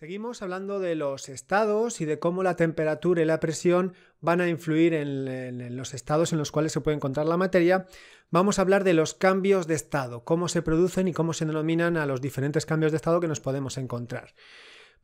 Seguimos hablando de los estados y de cómo la temperatura y la presión van a influir en, los estados en los cuales se puede encontrar la materia. Vamos a hablar de los cambios de estado, cómo se producen y cómo se denominan a los diferentes cambios de estado que nos podemos encontrar.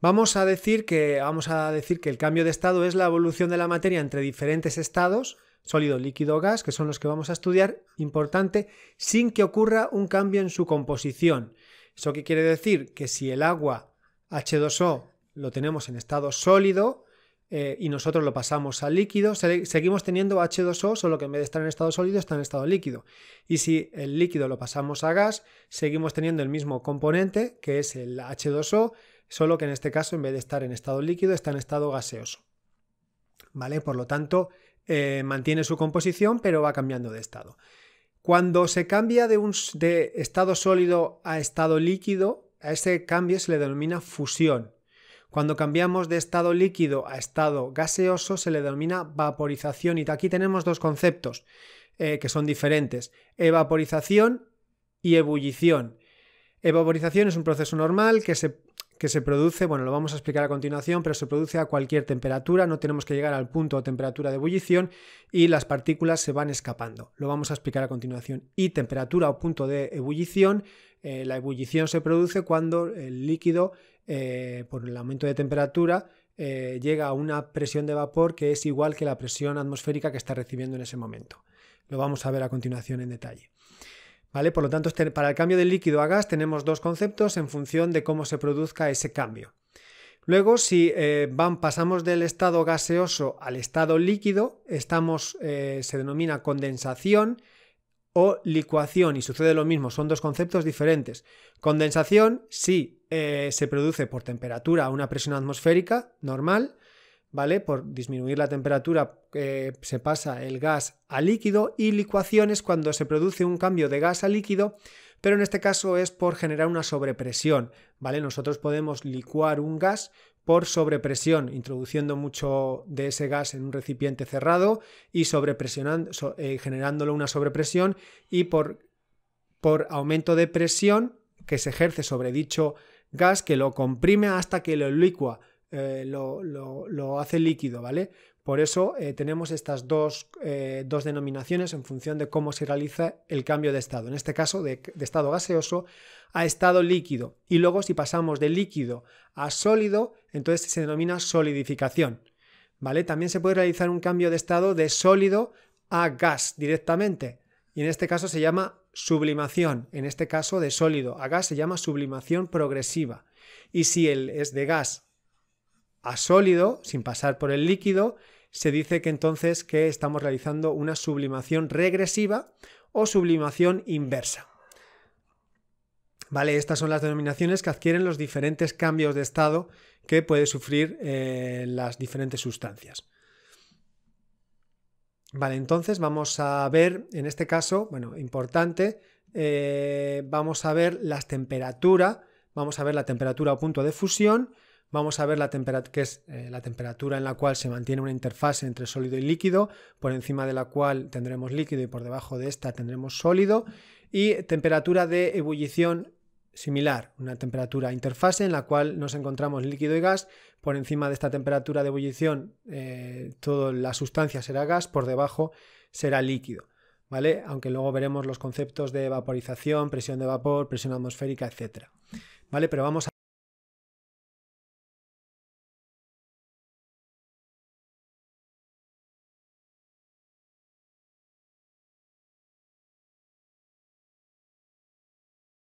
Vamos a decir que, vamos a decir que el cambio de estado es la evolución de la materia entre diferentes estados, sólido, líquido, gas, que son los que vamos a estudiar, importante, sin que ocurra un cambio en su composición. ¿Eso qué quiere decir? Que si el agua H2O lo tenemos en estado sólido eh, y nosotros lo pasamos a líquido, seguimos teniendo H2O, solo que en vez de estar en estado sólido está en estado líquido. Y si el líquido lo pasamos a gas, seguimos teniendo el mismo componente, que es el H2O, solo que en este caso en vez de estar en estado líquido está en estado gaseoso. ¿Vale? Por lo tanto, eh, mantiene su composición, pero va cambiando de estado. Cuando se cambia de, un, de estado sólido a estado líquido, a ese cambio se le denomina fusión. Cuando cambiamos de estado líquido a estado gaseoso se le denomina vaporización y aquí tenemos dos conceptos eh, que son diferentes, evaporización y ebullición. Evaporización es un proceso normal que se que se produce, bueno, lo vamos a explicar a continuación, pero se produce a cualquier temperatura, no tenemos que llegar al punto o temperatura de ebullición y las partículas se van escapando. Lo vamos a explicar a continuación. Y temperatura o punto de ebullición, eh, la ebullición se produce cuando el líquido, eh, por el aumento de temperatura, eh, llega a una presión de vapor que es igual que la presión atmosférica que está recibiendo en ese momento. Lo vamos a ver a continuación en detalle. Por lo tanto, este, para el cambio de líquido a gas tenemos dos conceptos en función de cómo se produzca ese cambio. Luego, si eh, van, pasamos del estado gaseoso al estado líquido, estamos, eh, se denomina condensación o licuación, y sucede lo mismo, son dos conceptos diferentes. Condensación, si eh, se produce por temperatura a una presión atmosférica normal, ¿vale? Por disminuir la temperatura eh, se pasa el gas a líquido y licuación es cuando se produce un cambio de gas a líquido, pero en este caso es por generar una sobrepresión, ¿vale? Nosotros podemos licuar un gas por sobrepresión, introduciendo mucho de ese gas en un recipiente cerrado y sobrepresionando, eh, generándolo una sobrepresión y por, por aumento de presión que se ejerce sobre dicho gas que lo comprime hasta que lo licua eh, lo, hace líquido, ¿vale? Por eso eh, tenemos estas eh, dos, denominaciones en función de cómo se realiza el cambio de estado. En este caso, de, estado gaseoso a estado líquido. Y luego, si pasamos de líquido a sólido, entonces se denomina solidificación. ¿Vale? También se puede realizar un cambio de estado de sólido a gas directamente. Y en este caso se llama sublimación. En este caso de sólido a gas se llama sublimación progresiva. Y si él es de gas a sólido, sin pasar por el líquido, se dice que entonces que estamos realizando una sublimación regresiva o sublimación inversa. Vale, estas son las denominaciones que adquieren los diferentes cambios de estado que puede sufrir eh, las diferentes sustancias. Vale, entonces vamos a ver, en este caso, bueno, importante, eh, vamos a ver las temperatura, vamos a ver la temperatura o punto de fusión, vamos a ver la que es eh, la temperatura en la cual se mantiene una interfase entre sólido y líquido, por encima de la cual tendremos líquido y por debajo de esta tendremos sólido, y temperatura de ebullición similar, una temperatura interfase en la cual nos encontramos líquido y gas, por encima de esta temperatura de ebullición eh, toda la sustancia será gas, por debajo será líquido. ¿Vale? Aunque luego veremos los conceptos de vaporización, presión de vapor, presión atmosférica, etc. ¿Vale? Pero vamos a